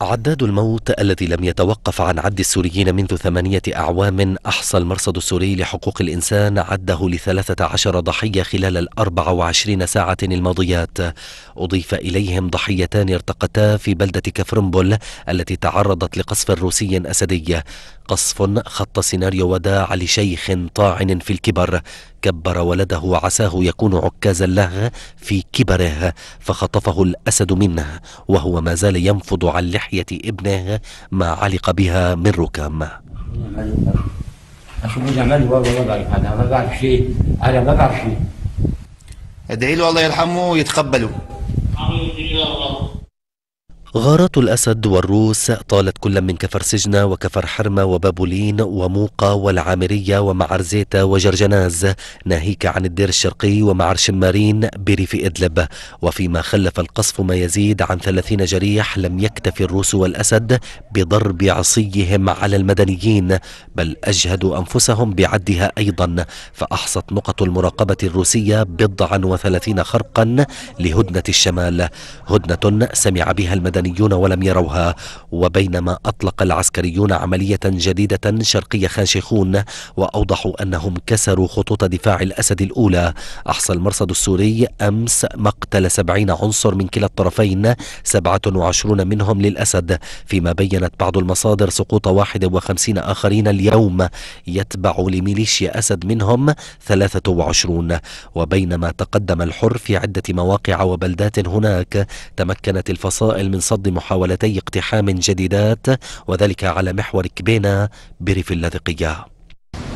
عداد الموت الذي لم يتوقف عن عد السوريين منذ ثمانية أعوام أحصى المرصد السوري لحقوق الإنسان عده لثلاثة عشر ضحية خلال الأربع وعشرين ساعة الماضيات أضيف إليهم ضحيتان ارتقتا في بلدة كفرنبل التي تعرضت لقصف روسي أسدي قصف خط سيناريو وداع لشيخ طاعن في الكبر كبر ولده عساه يكون عكازا له في كبره فخطفه الأسد منه وهو ما زال ينفض عن لحية ابنه ما علق بها من ركام ما بعرف أنا ما بعرف شيء أنا ما بعرف شيء أدعي له الله يرحمه ويتقبله غارات الأسد والروس طالت كل من كفر سجنة وكفر حرمة وبابولين وموقا والعامرية ومعرزيتا وجرجناز ناهيك عن الدير الشرقي ومعر شمارين بريف إدلب وفيما خلف القصف ما يزيد عن ثلاثين جريح لم يكتف الروس والأسد بضرب عصيهم على المدنيين بل أجهدوا أنفسهم بعدها أيضا فأحصت نقط المراقبة الروسية بضعا وثلاثين خرقا لهدنة الشمال هدنة سمع بها المدنيين المدنيون ولم يروها وبينما أطلق العسكريون عملية جديدة شرقية خاشخون وأوضحوا أنهم كسروا خطوط دفاع الأسد الأولى أحصى المرصد السوري أمس مقتل سبعين عنصر من كلا الطرفين سبعة وعشرون منهم للأسد فيما بينت بعض المصادر سقوط واحد وخمسين آخرين اليوم يتبع لميليشيا أسد منهم ثلاثة وعشرون وبينما تقدم الحر في عدة مواقع وبلدات هناك تمكنت الفصائل من صد محاولتي اقتحام جديدات وذلك على محور كبينا بريف اللاذقية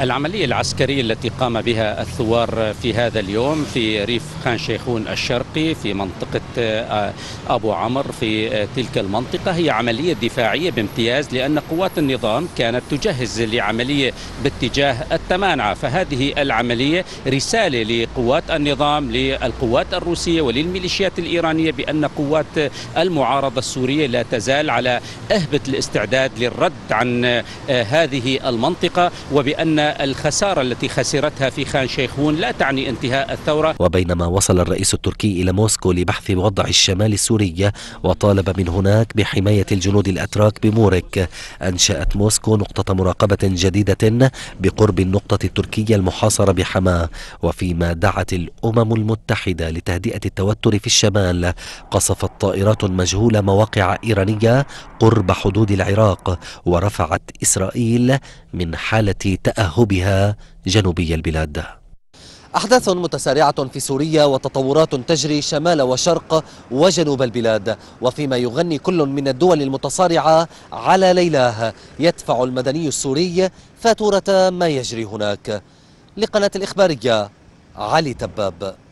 العملية العسكرية التي قام بها الثوار في هذا اليوم في ريف خان شيخون الشرقي في منطقة آه، أبو عمر في آه، تلك المنطقة هي عملية دفاعية بامتياز لأن قوات النظام كانت تجهز لعملية باتجاه التمانعة فهذه العملية رسالة لقوات النظام للقوات الروسية وللميليشيات الإيرانية بأن قوات المعارضة السورية لا تزال على أهبة الاستعداد للرد عن آه، هذه المنطقة وبأن الخسارة التي خسرتها في خان شيخون لا تعني انتهاء الثورة وبينما وصل الرئيس التركي إلى موسكو لبحث وضع الشمال السوري وطالب من هناك بحماية الجنود الأتراك بمورك أنشأت موسكو نقطة مراقبة جديدة بقرب النقطة التركية المحاصرة بحماة وفيما دعت الأمم المتحدة لتهدئة التوتر في الشمال قصفت طائرات مجهولة مواقع إيرانية قرب حدود العراق ورفعت إسرائيل من حالة تأهل تشهبها جنوبي البلاد أحداث متسارعة في سوريا وتطورات تجري شمال وشرق وجنوب البلاد وفيما يغني كل من الدول المتصارعة على ليلاه يدفع المدني السوري فاتورة ما يجري هناك لقناة الإخبارية علي تباب